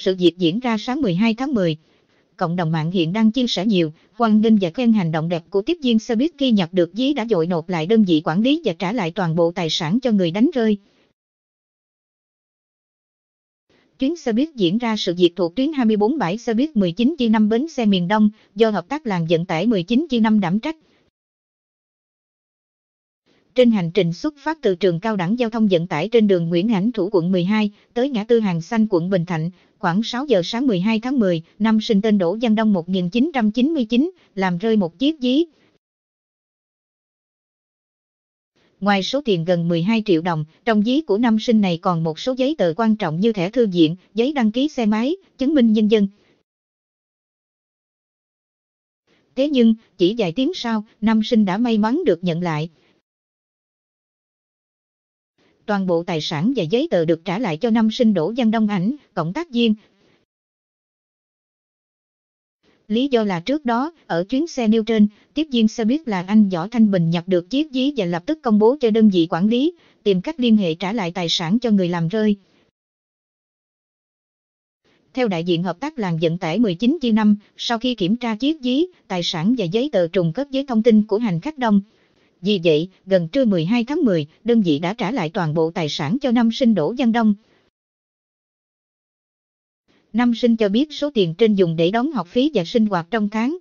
Sự việc diễn ra sáng 12 tháng 10. Cộng đồng mạng hiện đang chia sẻ nhiều, hoan nghênh và khen hành động đẹp của tiếp viên xe buýt khi nhặt được dí đã dội nộp lại đơn vị quản lý và trả lại toàn bộ tài sản cho người đánh rơi. Chuyến xe buýt diễn ra sự việc thuộc tuyến 24 bãi xe buýt 19 chi 5 bến xe miền Đông do hợp tác làng vận tải 19 chi 5 đảm trách. Trên hành trình xuất phát từ trường cao đẳng giao thông vận tải trên đường Nguyễn Ảnh Thủ quận 12, tới ngã tư Hàng Xanh quận Bình Thạnh, khoảng 6 giờ sáng 12 tháng 10, năm sinh tên Đỗ Văn Đông 1999, làm rơi một chiếc dí. Ngoài số tiền gần 12 triệu đồng, trong dí của năm sinh này còn một số giấy tờ quan trọng như thẻ thư viện, giấy đăng ký xe máy, chứng minh nhân dân. Thế nhưng, chỉ vài tiếng sau, năm sinh đã may mắn được nhận lại toàn bộ tài sản và giấy tờ được trả lại cho năm sinh đổ văn Đông Ảnh, cộng tác viên. Lý do là trước đó, ở chuyến xe nêu trên, tiếp viên xe biết là anh Võ Thanh Bình nhặt được chiếc dí và lập tức công bố cho đơn vị quản lý, tìm cách liên hệ trả lại tài sản cho người làm rơi. Theo đại diện hợp tác làng vận tải 19 chi năm, sau khi kiểm tra chiếc dí, tài sản và giấy tờ trùng cất với thông tin của hành khách đông, vì vậy, gần trưa 12 tháng 10, đơn vị đã trả lại toàn bộ tài sản cho năm sinh Đỗ văn Đông. Năm sinh cho biết số tiền trên dùng để đóng học phí và sinh hoạt trong tháng,